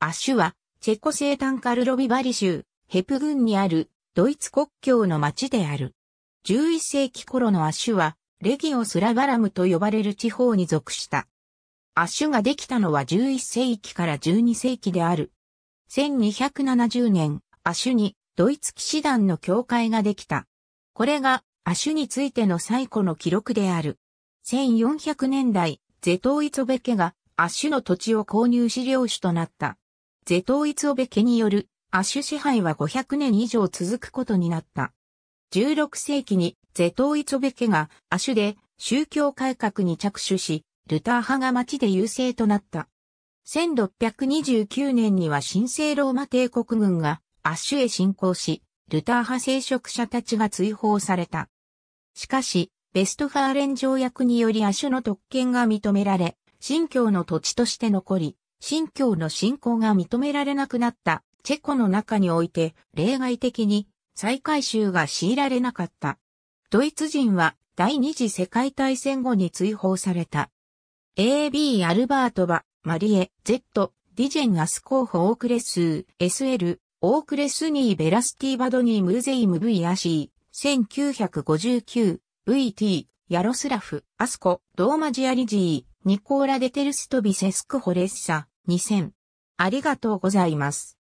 アシュは、チェコ生誕カルロビバリ州、ヘプ郡にある、ドイツ国境の町である。11世紀頃のアシュは、レギオスラバラムと呼ばれる地方に属した。アシュができたのは11世紀から12世紀である。1270年、アシュにドイツ騎士団の教会ができた。これがアシュについての最古の記録である。1400年代、ゼトウイツベケがアシュの土地を購入し領主となった。ゼトウイツオベケによるアッシュ支配は500年以上続くことになった。16世紀にゼトウイツオベケがアッシュで宗教改革に着手し、ルター派が町で優勢となった。1629年には神聖ローマ帝国軍がアッシュへ侵攻し、ルター派聖職者たちが追放された。しかし、ベストファーレン条約によりアシュの特権が認められ、信教の土地として残り、信教の信仰が認められなくなったチェコの中において例外的に再改修が強いられなかった。ドイツ人は第二次世界大戦後に追放された。AB アルバートバ、マリエ、Z、ディジェン・アス候補オークレス、SL、オークレスニー・ベラスティ・バドニー・ムーゼイム・ V・ アシー、1959、VT、ヤロスラフ、アスコ、ドーマジアリジニコーラ・デテルストビセスクホレッサ、2000。ありがとうございます。